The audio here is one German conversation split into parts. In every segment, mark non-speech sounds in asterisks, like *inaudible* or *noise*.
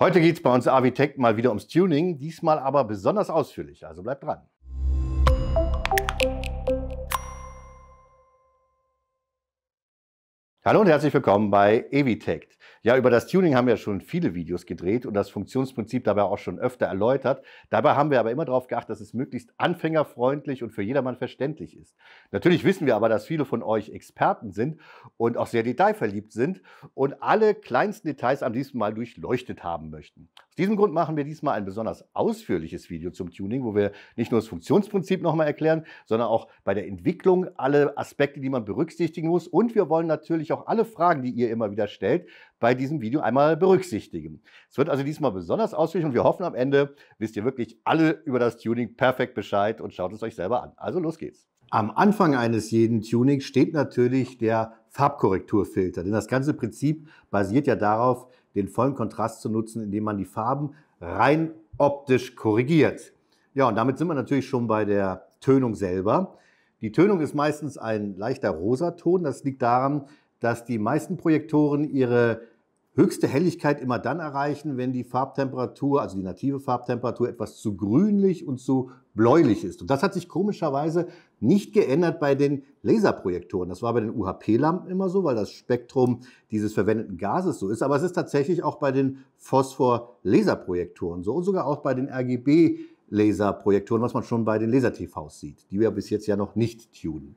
Heute geht es bei uns Avitech mal wieder ums Tuning, diesmal aber besonders ausführlich, also bleibt dran. Hallo und herzlich willkommen bei Evitech. Ja, über das Tuning haben wir schon viele Videos gedreht und das Funktionsprinzip dabei auch schon öfter erläutert. Dabei haben wir aber immer darauf geachtet, dass es möglichst anfängerfreundlich und für jedermann verständlich ist. Natürlich wissen wir aber, dass viele von euch Experten sind und auch sehr detailverliebt sind und alle kleinsten Details am liebsten mal durchleuchtet haben möchten. Aus diesem Grund machen wir diesmal ein besonders ausführliches Video zum Tuning, wo wir nicht nur das Funktionsprinzip nochmal erklären, sondern auch bei der Entwicklung alle Aspekte, die man berücksichtigen muss. Und wir wollen natürlich auch alle Fragen, die ihr immer wieder stellt, bei diesem Video einmal berücksichtigen. Es wird also diesmal besonders ausführlich und wir hoffen am Ende wisst ihr wirklich alle über das Tuning perfekt Bescheid und schaut es euch selber an. Also los geht's. Am Anfang eines jeden Tunings steht natürlich der Farbkorrekturfilter, denn das ganze Prinzip basiert ja darauf, den vollen Kontrast zu nutzen, indem man die Farben rein optisch korrigiert. Ja, und damit sind wir natürlich schon bei der Tönung selber. Die Tönung ist meistens ein leichter Rosaton. Das liegt daran, dass die meisten Projektoren ihre höchste Helligkeit immer dann erreichen, wenn die Farbtemperatur, also die native Farbtemperatur, etwas zu grünlich und zu bläulich ist. Und das hat sich komischerweise nicht geändert bei den Laserprojektoren. Das war bei den UHP-Lampen immer so, weil das Spektrum dieses verwendeten Gases so ist. Aber es ist tatsächlich auch bei den Phosphor-Laserprojektoren so und sogar auch bei den RGB-Laserprojektoren, was man schon bei den Laser-TVs sieht, die wir bis jetzt ja noch nicht tunen.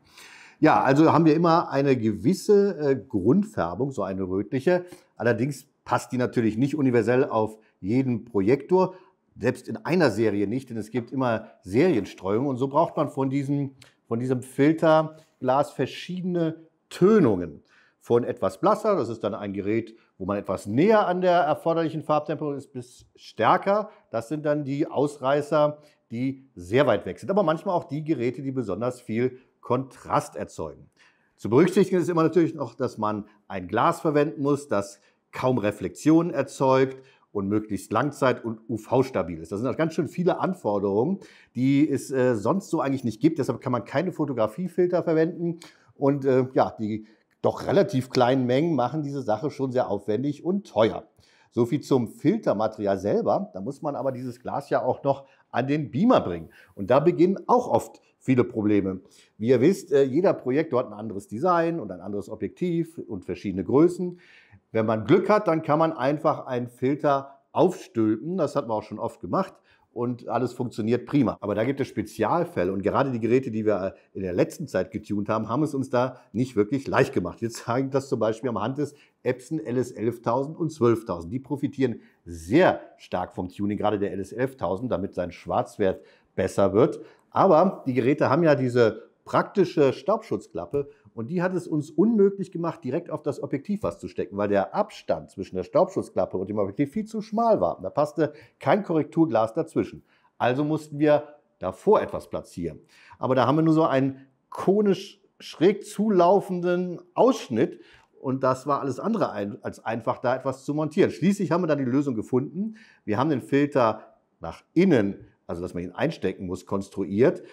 Ja, also haben wir immer eine gewisse äh, Grundfärbung, so eine rötliche. Allerdings passt die natürlich nicht universell auf jeden Projektor, selbst in einer Serie nicht, denn es gibt immer Serienstreuung und so braucht man von diesem, von diesem Filterglas verschiedene Tönungen. Von etwas blasser, das ist dann ein Gerät, wo man etwas näher an der erforderlichen Farbtemperatur ist, bis stärker. Das sind dann die Ausreißer, die sehr weit weg sind. Aber manchmal auch die Geräte, die besonders viel Kontrast erzeugen. Zu berücksichtigen ist immer natürlich noch, dass man ein Glas verwenden muss, das kaum Reflexionen erzeugt und möglichst langzeit- und UV-stabil ist. Das sind auch ganz schön viele Anforderungen, die es äh, sonst so eigentlich nicht gibt. Deshalb kann man keine Fotografiefilter verwenden. Und äh, ja, die doch relativ kleinen Mengen machen diese Sache schon sehr aufwendig und teuer. So viel zum Filtermaterial selber. Da muss man aber dieses Glas ja auch noch an den Beamer bringen. Und da beginnen auch oft viele Probleme. Wie ihr wisst, äh, jeder Projektor hat ein anderes Design und ein anderes Objektiv und verschiedene Größen. Wenn man Glück hat, dann kann man einfach einen Filter aufstülpen. Das hat man auch schon oft gemacht. Und alles funktioniert prima. Aber da gibt es Spezialfälle. Und gerade die Geräte, die wir äh, in der letzten Zeit getunt haben, haben es uns da nicht wirklich leicht gemacht. Jetzt zeigen das zum Beispiel am Hand des Epson LS11000 und 12000. Die profitieren sehr stark vom Tuning, gerade der LS11000, damit sein Schwarzwert besser wird. Aber die Geräte haben ja diese praktische Staubschutzklappe und die hat es uns unmöglich gemacht, direkt auf das Objektiv was zu stecken, weil der Abstand zwischen der Staubschutzklappe und dem Objektiv viel zu schmal war. Da passte kein Korrekturglas dazwischen. Also mussten wir davor etwas platzieren. Aber da haben wir nur so einen konisch schräg zulaufenden Ausschnitt und das war alles andere als einfach, da etwas zu montieren. Schließlich haben wir dann die Lösung gefunden. Wir haben den Filter nach innen also dass man ihn einstecken muss, konstruiert.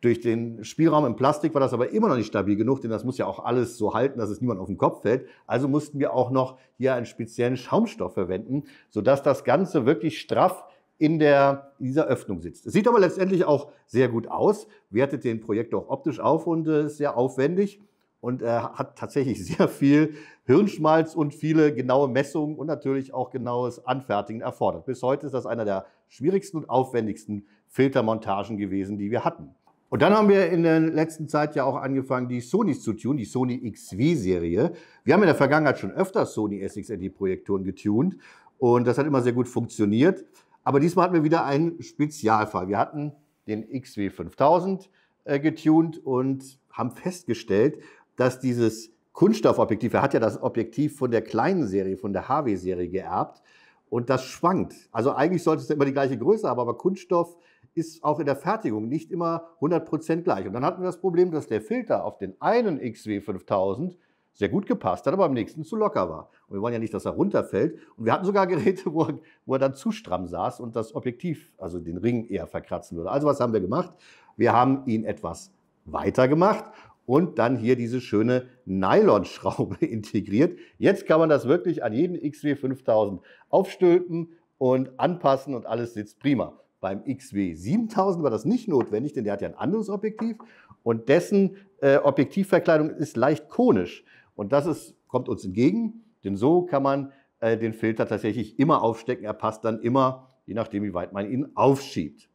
Durch den Spielraum im Plastik war das aber immer noch nicht stabil genug, denn das muss ja auch alles so halten, dass es niemand auf den Kopf fällt. Also mussten wir auch noch hier einen speziellen Schaumstoff verwenden, sodass das Ganze wirklich straff in, der, in dieser Öffnung sitzt. Es sieht aber letztendlich auch sehr gut aus, wertet den Projekt auch optisch auf und ist äh, sehr aufwendig und äh, hat tatsächlich *laughs* sehr viel Hirnschmalz und viele genaue Messungen und natürlich auch genaues Anfertigen erfordert. Bis heute ist das einer der schwierigsten und aufwendigsten Filtermontagen gewesen, die wir hatten. Und dann haben wir in der letzten Zeit ja auch angefangen, die Sonys zu tun, die Sony XV-Serie. Wir haben in der Vergangenheit schon öfter Sony SXND-Projektoren getunt und das hat immer sehr gut funktioniert. Aber diesmal hatten wir wieder einen Spezialfall. Wir hatten den XW5000 äh, getunt und haben festgestellt, dass dieses Kunststoffobjektiv, er hat ja das Objektiv von der kleinen Serie, von der HW-Serie geerbt und das schwankt. Also eigentlich sollte es immer die gleiche Größe haben, aber Kunststoff ist auch in der Fertigung nicht immer 100% gleich. Und dann hatten wir das Problem, dass der Filter auf den einen XW5000 sehr gut gepasst hat, aber am nächsten zu locker war. Und wir wollen ja nicht, dass er runterfällt. Und wir hatten sogar Geräte, wo er, wo er dann zu stramm saß und das Objektiv, also den Ring eher verkratzen würde. Also was haben wir gemacht? Wir haben ihn etwas weiter gemacht und dann hier diese schöne Nylon-Schraube *laughs* integriert. Jetzt kann man das wirklich an jeden XW5000 aufstülpen und anpassen und alles sitzt prima. Beim XW7000 war das nicht notwendig, denn der hat ja ein anderes Objektiv und dessen äh, Objektivverkleidung ist leicht konisch. Und das ist, kommt uns entgegen, denn so kann man äh, den Filter tatsächlich immer aufstecken. Er passt dann immer, je nachdem, wie weit man ihn aufschiebt.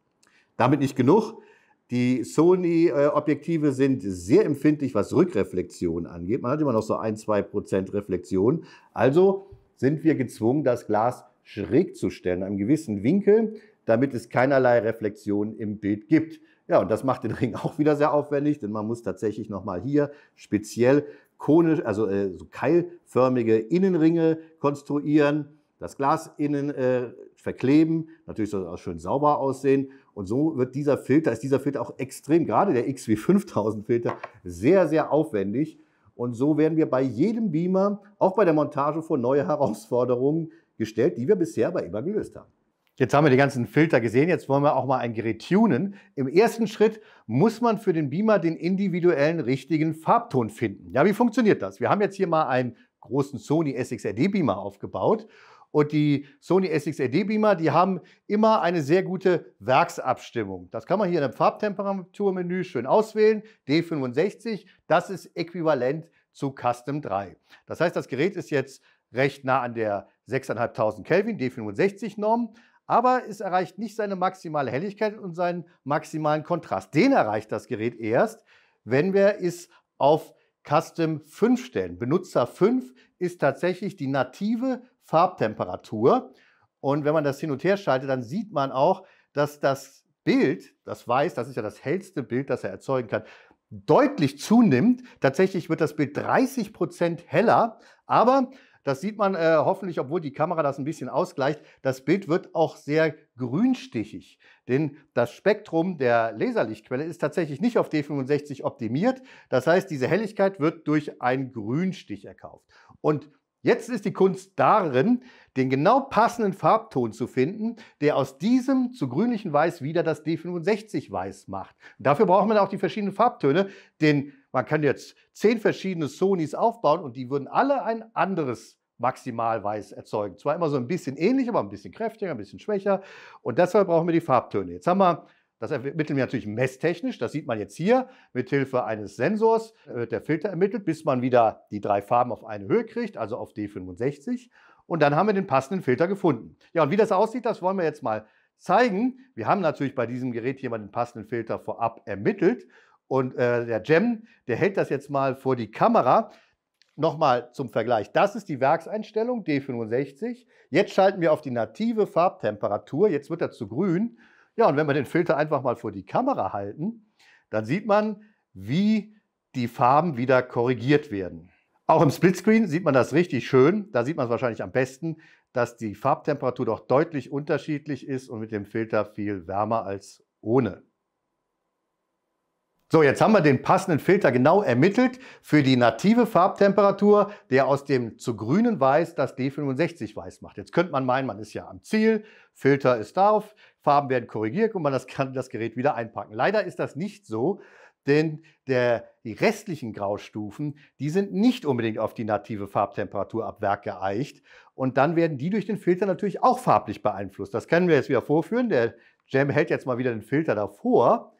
Damit nicht genug. Die Sony-Objektive sind sehr empfindlich, was Rückreflexion angeht. Man hat immer noch so ein, zwei Prozent Reflexion. Also sind wir gezwungen, das Glas schräg zu stellen, einem gewissen Winkel, damit es keinerlei Reflexion im Bild gibt. Ja, und das macht den Ring *laughs* auch wieder sehr aufwendig, denn man muss tatsächlich nochmal hier speziell konisch, also äh, so keilförmige Innenringe konstruieren, das Glas innen äh, verkleben, natürlich soll es auch schön sauber aussehen und so wird dieser Filter, ist dieser Filter auch extrem, gerade der XW5000-Filter, sehr, sehr aufwendig. Und so werden wir bei jedem Beamer, auch bei der Montage, vor neue Herausforderungen gestellt, die wir bisher aber immer gelöst haben. Jetzt haben wir die ganzen Filter gesehen, jetzt wollen wir auch mal ein Gerät tunen. Im ersten Schritt muss man für den Beamer den individuellen richtigen Farbton finden. Ja, wie funktioniert das? Wir haben jetzt hier mal einen großen Sony SXRD-Beamer aufgebaut und die Sony SXRD Beamer, die haben immer eine sehr gute Werksabstimmung. Das kann man hier in einem Farbtemperaturmenü schön auswählen. D65, das ist äquivalent zu Custom 3. Das heißt, das Gerät ist jetzt recht nah an der 6.500 Kelvin D65 Norm, aber es erreicht nicht seine maximale Helligkeit und seinen maximalen Kontrast. Den erreicht das Gerät erst, wenn wir es auf Custom 5 stellen. Benutzer 5 ist tatsächlich die native Farbtemperatur. Und wenn man das hin und her schaltet, dann sieht man auch, dass das Bild, das Weiß, das ist ja das hellste Bild, das er erzeugen kann, deutlich zunimmt. Tatsächlich wird das Bild 30 Prozent heller, aber das sieht man äh, hoffentlich, obwohl die Kamera das ein bisschen ausgleicht. Das Bild wird auch sehr grünstichig, denn das Spektrum der Laserlichtquelle ist tatsächlich nicht auf D65 optimiert. Das heißt, diese Helligkeit wird durch einen Grünstich erkauft. Und Jetzt ist die Kunst darin, den genau passenden Farbton zu finden, der aus diesem zu grünlichen Weiß wieder das D65 Weiß macht. Und dafür braucht man auch die verschiedenen Farbtöne, denn man kann jetzt zehn verschiedene Sonys aufbauen und die würden alle ein anderes Maximalweiß erzeugen. Zwar immer so ein bisschen ähnlich, aber ein bisschen kräftiger, ein bisschen schwächer. Und deshalb brauchen wir die Farbtöne. Jetzt haben wir das ermitteln wir natürlich messtechnisch. Das sieht man jetzt hier mit Hilfe eines Sensors. Äh, wird der Filter ermittelt, bis man wieder die drei Farben auf eine Höhe kriegt, also auf D65. Und dann haben wir den passenden Filter gefunden. Ja, und wie das aussieht, das wollen wir jetzt mal zeigen. Wir haben natürlich bei diesem Gerät hier mal den passenden Filter vorab ermittelt. Und äh, der Gem, der hält das jetzt mal vor die Kamera. Nochmal zum Vergleich. Das ist die Werkseinstellung D65. Jetzt schalten wir auf die native Farbtemperatur. Jetzt wird er zu grün. Ja, und wenn wir den Filter einfach mal vor die Kamera halten, dann sieht man, wie die Farben wieder korrigiert werden. Auch im Splitscreen sieht man das richtig schön. Da sieht man es wahrscheinlich am besten, dass die Farbtemperatur doch deutlich unterschiedlich ist und mit dem Filter viel wärmer als ohne. So, jetzt haben wir den passenden Filter genau ermittelt für die native Farbtemperatur, der aus dem zu grünen Weiß das D65 weiß macht. Jetzt könnte man meinen, man ist ja am Ziel, Filter ist drauf, Farben werden korrigiert und man das, kann das Gerät wieder einpacken. Leider ist das nicht so, denn der, die restlichen Graustufen, die sind nicht unbedingt auf die native Farbtemperatur ab Werk geeicht und dann werden die durch den Filter natürlich auch farblich beeinflusst. Das können wir jetzt wieder vorführen. Der Jam hält jetzt mal wieder den Filter davor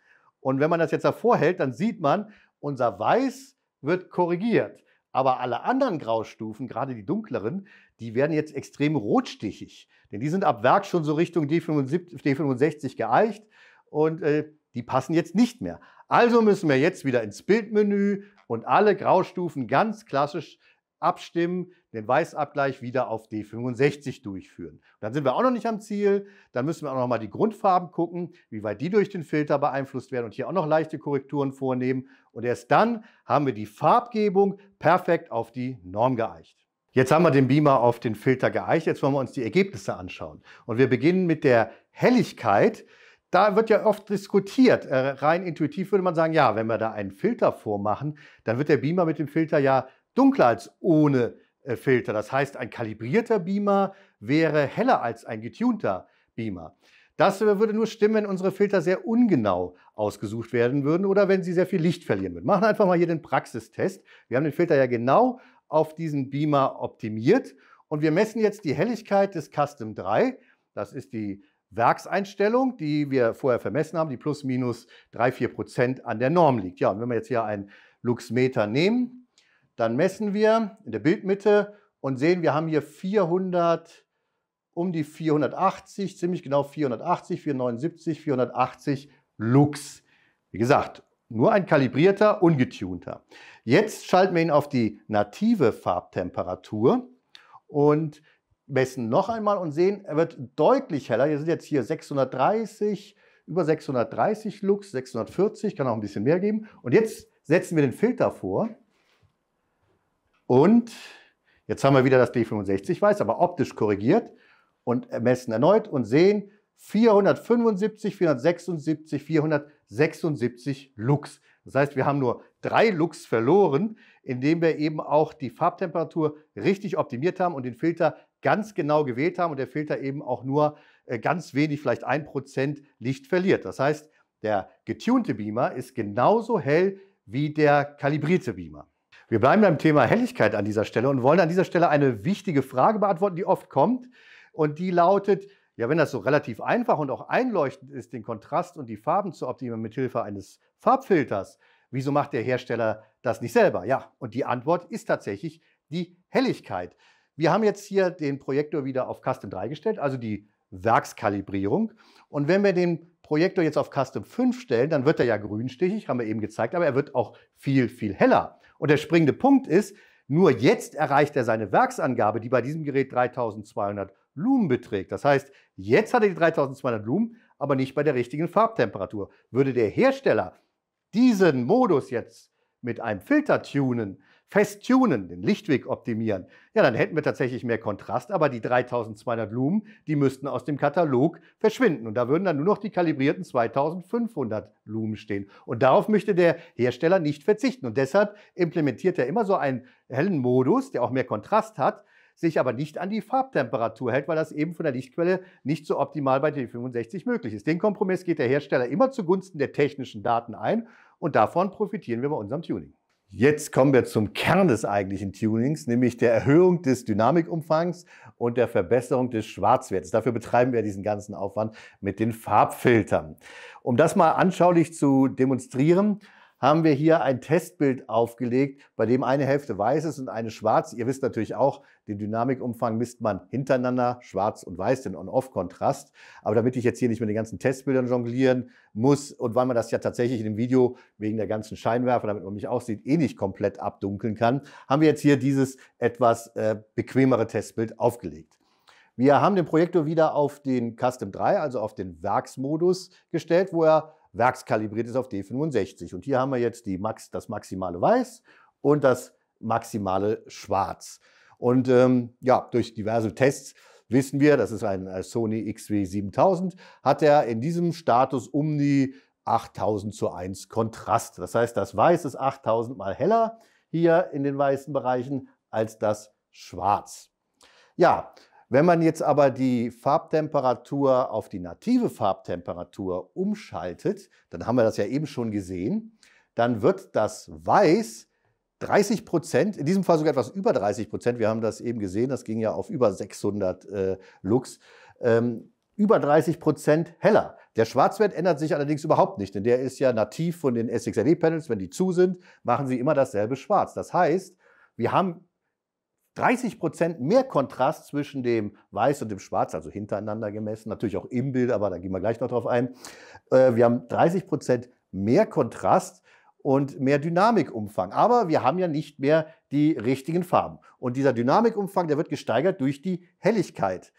und wenn man das jetzt davor hält, dann sieht man, unser Weiß wird korrigiert. Aber alle anderen Graustufen, gerade die dunkleren, die werden jetzt extrem rotstichig. Denn die sind ab Werk schon so Richtung D75, D65 geeicht und äh, die passen jetzt nicht mehr. Also müssen wir jetzt wieder ins Bildmenü und alle Graustufen ganz klassisch abstimmen, den Weißabgleich wieder auf D65 durchführen. dann sind wir auch noch nicht am Ziel. Dann müssen wir auch noch mal die Grundfarben gucken, wie weit die durch den Filter beeinflusst werden und hier auch noch leichte Korrekturen vornehmen. Und erst dann haben wir die Farbgebung perfekt auf die Norm geeicht. Jetzt haben wir den Beamer auf den Filter geeicht. Jetzt wollen wir uns die Ergebnisse anschauen. Und wir beginnen mit der Helligkeit. Da wird ja oft diskutiert. Äh, rein intuitiv würde man sagen, ja, wenn wir da einen Filter vormachen, dann wird der Beamer mit dem Filter ja dunkler als ohne äh, Filter. Das heißt, ein kalibrierter Beamer wäre heller als ein getunter Beamer. Das äh, würde nur stimmen, wenn unsere Filter sehr ungenau ausgesucht werden würden oder wenn sie sehr viel Licht verlieren würden. Machen einfach mal hier den Praxistest. Wir haben den Filter ja genau auf diesen Beamer optimiert und wir messen jetzt die Helligkeit des Custom 3. Das ist die Werkseinstellung, die wir vorher vermessen haben, die plus minus 3-4 Prozent an der Norm liegt. Ja, und wenn wir jetzt hier einen Luxmeter nehmen, dann messen wir in der Bildmitte und sehen, wir haben hier 400, um die 480, ziemlich genau 480, 479, 480 Lux. Wie gesagt, nur ein kalibrierter, ungetunter. Jetzt schalten wir ihn auf die native Farbtemperatur und messen noch einmal und sehen, er wird deutlich heller. Wir sind jetzt hier 630, über 630 Lux, 640, kann auch ein bisschen mehr geben. Und jetzt setzen wir den Filter vor und jetzt haben wir wieder das D65-Weiß, aber optisch korrigiert und messen erneut und sehen 475, 476, 476 Lux. Das heißt, wir haben nur drei Lux verloren, indem wir eben auch die Farbtemperatur richtig optimiert haben und den Filter ganz genau gewählt haben und der Filter eben auch nur äh, ganz wenig, vielleicht ein Prozent Licht verliert. Das heißt, der getunte Beamer ist genauso hell wie der kalibrierte Beamer. Wir bleiben beim Thema Helligkeit an dieser Stelle und wollen an dieser Stelle eine wichtige Frage beantworten, die oft kommt. Und die lautet, ja, wenn das so relativ einfach und auch einleuchtend ist, den Kontrast und die Farben zu optimieren mit Hilfe eines Farbfilters, wieso macht der Hersteller das nicht selber? Ja, und die Antwort ist tatsächlich die Helligkeit. Wir haben jetzt hier den Projektor wieder auf Custom 3 gestellt, also die Werkskalibrierung. Und wenn wir den Projektor jetzt auf Custom 5 stellen, dann wird er ja grünstichig, haben wir eben gezeigt, aber er wird auch viel, viel heller. Und der springende Punkt ist, nur jetzt erreicht er seine Werksangabe, die bei diesem Gerät 3200 Lumen beträgt. Das heißt, jetzt hat er die 3200 Lumen, aber nicht bei der richtigen Farbtemperatur. Würde der Hersteller diesen Modus jetzt mit einem Filter tunen, festtunen, den Lichtweg optimieren, ja, dann hätten wir tatsächlich mehr Kontrast, aber die 3200 Lumen, die müssten aus dem Katalog verschwinden. Und da würden dann nur noch die kalibrierten 2500 Lumen stehen. Und darauf möchte der Hersteller nicht verzichten. Und deshalb implementiert er immer so einen hellen Modus, der auch mehr Kontrast hat, sich aber nicht an die Farbtemperatur hält, weil das eben von der Lichtquelle nicht so optimal bei T65 möglich ist. Den Kompromiss geht der Hersteller immer zugunsten der technischen Daten ein und davon profitieren wir bei unserem Tuning. Jetzt kommen wir zum Kern des eigentlichen Tunings, nämlich der Erhöhung des Dynamikumfangs und der Verbesserung des Schwarzwertes. Dafür betreiben wir diesen ganzen Aufwand mit den Farbfiltern. Um das mal anschaulich zu demonstrieren, haben wir hier ein Testbild aufgelegt, bei dem eine Hälfte weiß ist und eine schwarz. Ihr wisst natürlich auch, den Dynamikumfang misst man hintereinander, schwarz und weiß, den On-Off-Kontrast. Aber damit ich jetzt hier nicht mit den ganzen Testbildern jonglieren muss und weil man das ja tatsächlich in dem Video wegen der ganzen Scheinwerfer, damit man mich auch sieht, eh nicht komplett abdunkeln kann, haben wir jetzt hier dieses etwas äh, bequemere Testbild aufgelegt. Wir haben den Projektor wieder auf den Custom 3, also auf den Werksmodus gestellt, wo er werkskalibriert ist auf D65. Und hier haben wir jetzt die Max, das maximale Weiß und das maximale Schwarz. Und ähm, ja, durch diverse Tests wissen wir, das ist ein äh, Sony XW7000, hat er in diesem Status um die 8000 zu 1 Kontrast. Das heißt, das Weiß ist 8000 mal heller hier in den weißen Bereichen als das Schwarz. Ja, wenn man jetzt aber die Farbtemperatur auf die native Farbtemperatur umschaltet, dann haben wir das ja eben schon gesehen, dann wird das Weiß 30 Prozent, in diesem Fall sogar etwas über 30 Prozent, wir haben das eben gesehen, das ging ja auf über 600 äh, Lux, ähm, über 30 Prozent heller. Der Schwarzwert ändert sich allerdings überhaupt nicht, denn der ist ja nativ von den SXLE-Panels. Wenn die zu sind, machen sie immer dasselbe Schwarz. Das heißt, wir haben 30 Prozent mehr Kontrast zwischen dem Weiß und dem Schwarz, also hintereinander gemessen, natürlich auch im Bild, aber da gehen wir gleich noch drauf ein. Äh, wir haben 30 Prozent mehr Kontrast und mehr Dynamikumfang. Aber wir haben ja nicht mehr die richtigen Farben. Und dieser Dynamikumfang, der wird gesteigert durch die Helligkeit.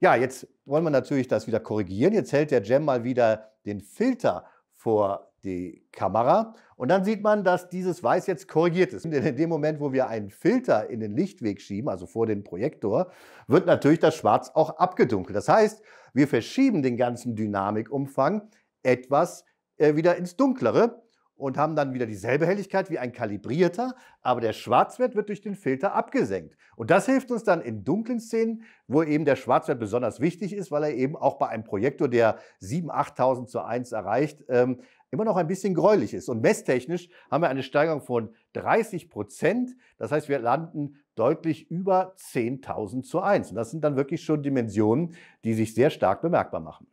Ja, jetzt wollen wir natürlich das wieder korrigieren. Jetzt hält der Gem mal wieder den Filter vor die Kamera. Und dann sieht man, dass dieses Weiß jetzt korrigiert ist. *laughs* Denn in dem Moment, wo wir einen Filter in den Lichtweg schieben, also vor den Projektor, wird natürlich das Schwarz auch abgedunkelt. Das heißt, wir verschieben den ganzen Dynamikumfang etwas äh, wieder ins Dunklere und haben dann wieder dieselbe Helligkeit wie ein kalibrierter, aber der Schwarzwert wird durch den Filter abgesenkt. Und das hilft uns dann in dunklen Szenen, wo eben der Schwarzwert besonders wichtig ist, weil er eben auch bei einem Projektor, der 7.000, 8.000 zu 1 erreicht, ähm, immer noch ein bisschen gräulich ist. Und messtechnisch haben wir eine Steigerung von 30 Prozent. Das heißt, wir landen deutlich über 10.000 zu 1. Und das sind dann wirklich schon Dimensionen, die sich sehr stark bemerkbar machen.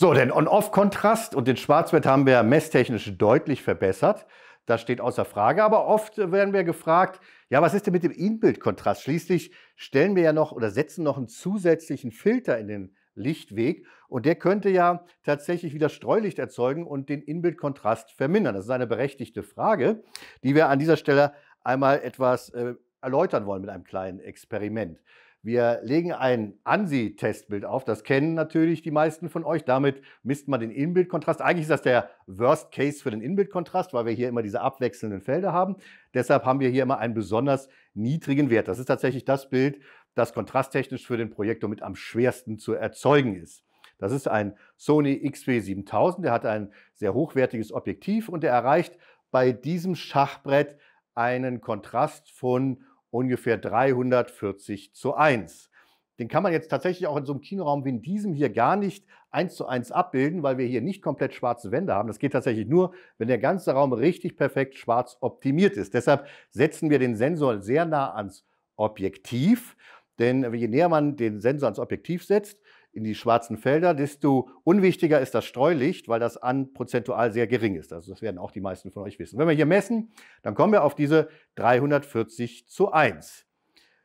So, den On-Off-Kontrast und den Schwarzwert haben wir messtechnisch deutlich verbessert. Das steht außer Frage. Aber oft werden wir gefragt, ja, was ist denn mit dem in kontrast Schließlich stellen wir ja noch oder setzen noch einen zusätzlichen Filter in den Lichtweg und der könnte ja tatsächlich wieder Streulicht erzeugen und den in kontrast vermindern. Das ist eine berechtigte Frage, die wir an dieser Stelle einmal etwas äh, erläutern wollen mit einem kleinen Experiment. Wir legen ein ANSI-Testbild auf. Das kennen natürlich die meisten von euch. Damit misst man den Inbildkontrast. Eigentlich ist das der Worst Case für den Inbildkontrast, weil wir hier immer diese abwechselnden Felder haben. Deshalb haben wir hier immer einen besonders niedrigen Wert. Das ist tatsächlich das Bild, das kontrasttechnisch für den Projektor mit am schwersten zu erzeugen ist. Das ist ein Sony XW7000, der hat ein sehr hochwertiges Objektiv und der erreicht bei diesem Schachbrett einen Kontrast von ungefähr 340 zu 1. Den kann man jetzt tatsächlich auch in so einem Kinoraum wie in diesem hier gar nicht 1 zu 1 abbilden, weil wir hier nicht komplett schwarze Wände haben. Das geht tatsächlich nur, wenn der ganze Raum richtig perfekt schwarz optimiert ist. Deshalb setzen wir den Sensor sehr nah ans Objektiv. Denn je näher man den Sensor ans Objektiv setzt, in die schwarzen Felder, desto unwichtiger ist das Streulicht, weil das an prozentual sehr gering ist. Also das werden auch die meisten von euch wissen. Wenn wir hier messen, dann kommen wir auf diese 340 zu 1.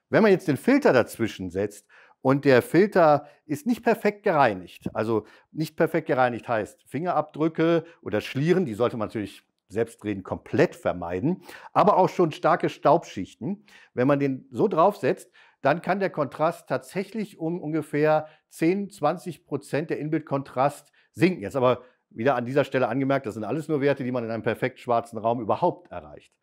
Wenn man jetzt den Filter dazwischen setzt und der Filter ist nicht perfekt gereinigt, also nicht perfekt gereinigt heißt Fingerabdrücke oder Schlieren, die sollte man natürlich selbstredend komplett vermeiden, aber auch schon starke Staubschichten. Wenn man den so draufsetzt, dann kann der Kontrast tatsächlich um ungefähr 10, 20 Prozent der Inbildkontrast sinken. Jetzt aber wieder an dieser Stelle angemerkt, das sind alles nur Werte, die man in einem perfekt schwarzen Raum überhaupt erreicht.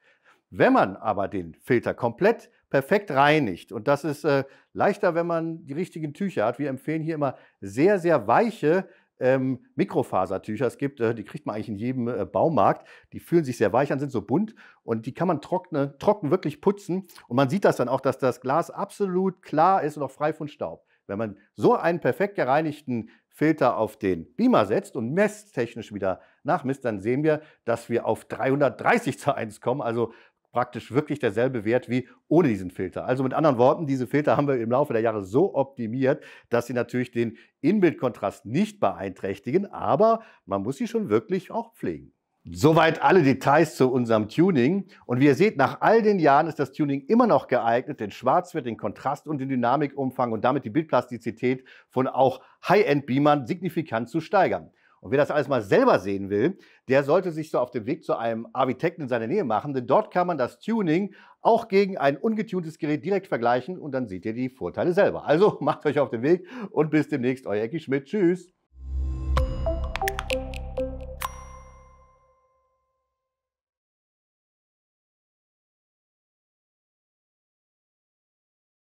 Wenn man aber den Filter komplett perfekt reinigt, und das ist äh, leichter, wenn man die richtigen Tücher hat, wir empfehlen hier immer sehr, sehr weiche ähm, Mikrofasertücher. Es gibt, äh, die kriegt man eigentlich in jedem äh, Baumarkt. Die fühlen sich sehr weich an, sind so bunt und die kann man trockne, trocken wirklich putzen. Und man sieht das dann auch, dass das Glas absolut klar ist und auch frei von Staub. Wenn man so einen perfekt gereinigten Filter auf den Beamer setzt und messtechnisch wieder nachmisst, dann sehen wir, dass wir auf 330 zu 1 kommen, also praktisch wirklich derselbe Wert wie ohne diesen Filter. Also mit anderen Worten, diese Filter haben wir im Laufe der Jahre so optimiert, dass sie natürlich den Inbildkontrast nicht beeinträchtigen, aber man muss sie schon wirklich auch pflegen. Soweit alle Details zu unserem Tuning. Und wie ihr seht, nach all den Jahren ist das Tuning immer noch geeignet, den Schwarzwert, den Kontrast und den Dynamikumfang und damit die Bildplastizität von auch High-End-Beamern signifikant zu steigern. Und wer das alles mal selber sehen will, der sollte sich so auf dem Weg zu einem Architekten in seiner Nähe machen, denn dort kann man das Tuning auch gegen ein ungetuntes Gerät direkt vergleichen und dann seht ihr die Vorteile selber. Also *laughs* macht euch auf den Weg und bis demnächst, euer Ecki Schmidt. Tschüss.